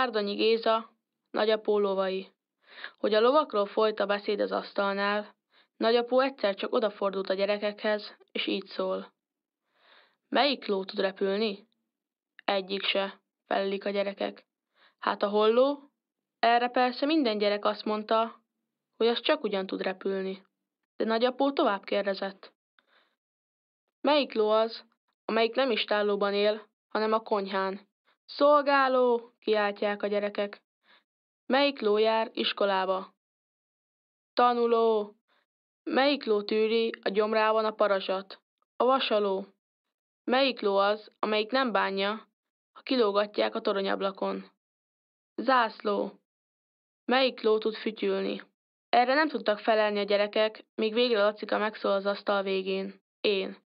Árdanyi Géza, nagyapó lovai. Hogy a lovakról folyt a beszéd az asztalnál, nagyapó egyszer csak odafordult a gyerekekhez, és így szól. Melyik ló tud repülni? Egyik se, felelik a gyerekek. Hát a holló? Erre persze minden gyerek azt mondta, hogy az csak ugyan tud repülni. De nagyapó tovább kérdezett. Melyik ló az, amelyik nem is él, hanem a konyhán? Szolgáló, kiáltják a gyerekek. Melyik ló jár iskolába? Tanuló. Melyik ló tűri a gyomrában a parazsat? A vasaló. Melyik ló az, amelyik nem bánja, ha kilógatják a toronyablakon? Zászló. Melyik ló tud fütyülni? Erre nem tudtak felelni a gyerekek, míg végre Lacika megszól az asztal végén. Én.